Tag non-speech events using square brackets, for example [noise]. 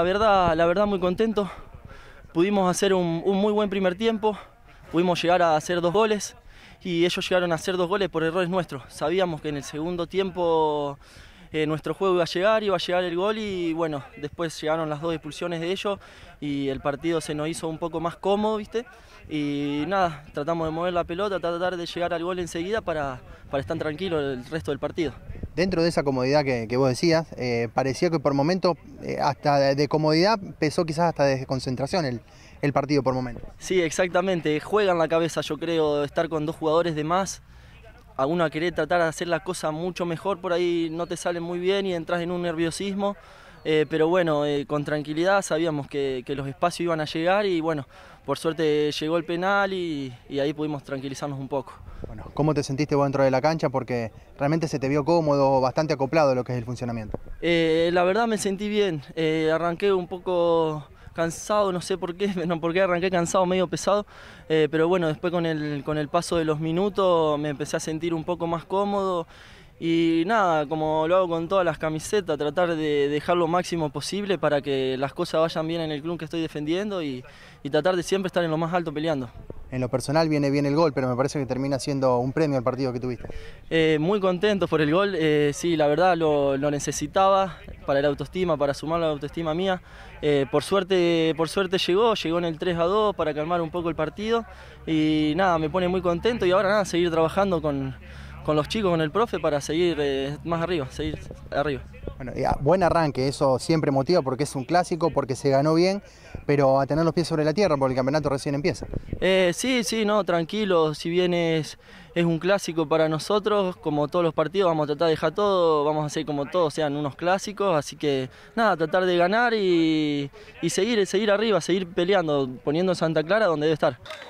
La verdad, la verdad muy contento. Pudimos hacer un, un, muy buen primer tiempo, pudimos llegar a hacer dos goles y ellos llegaron a hacer dos goles por errores nuestros. Sabíamos que en el segundo tiempo eh, nuestro juego iba a llegar, iba a llegar el gol y bueno, después llegaron las dos expulsiones de ellos y el partido se nos hizo un poco más cómodo, ¿viste? Y nada, tratamos de mover la pelota, tratar de llegar al gol enseguida para, para estar tranquilos el resto del partido. Dentro de esa comodidad que, vos decías, eh, parecía que por momento, eh, hasta de comodidad, pesó quizás hasta de concentración el, el partido por momento. Sí, exactamente, juega en la cabeza yo creo, estar con dos jugadores de más, a uno querer tratar de hacer la cosa mucho mejor, por ahí no te sale muy bien y entras en un nerviosismo. Eh, pero bueno, eh, con tranquilidad sabíamos que, los espacios iban a llegar y bueno, por suerte llegó el penal y, ahí pudimos tranquilizarnos un poco. Bueno, ¿cómo te sentiste vos dentro de la cancha? Porque realmente se te vio cómodo, bastante acoplado lo que es el funcionamiento. Eh, la verdad me sentí bien, arranqué un poco cansado, no sé por qué, [laughs] no, qué arranqué cansado, medio pesado, eh, pero bueno, después con el, con el paso de los minutos me empecé a sentir un poco más cómodo. Y nada, como lo hago con todas las camisetas, tratar de dejar lo máximo posible para que las cosas vayan bien en el club que estoy defendiendo y, tratar de siempre estar en lo más alto peleando. En lo personal viene bien el gol, pero me parece que termina siendo un premio el partido que tuviste. Eh, muy contento por el gol, eh, sí, la verdad lo, necesitaba para la autoestima, para sumar la autoestima mía. Eh, por, suerte, por suerte llegó, llegó en el 3 a 2 para calmar un poco el partido y nada, me pone muy contento y ahora nada, seguir trabajando con con los chicos, con el profe, para seguir eh, más arriba, seguir arriba. Bueno, buen arranque, eso siempre motiva porque es un clásico, porque se ganó bien, pero a tener los pies sobre la tierra porque el campeonato recién empieza. Eh, sí, sí, no, tranquilo, si bien es, un clásico para nosotros, como todos los partidos vamos a tratar de dejar todo, vamos a hacer como todos sean unos clásicos, así que nada, tratar de ganar y, y seguir, seguir arriba, seguir peleando, poniendo Santa Clara donde debe estar.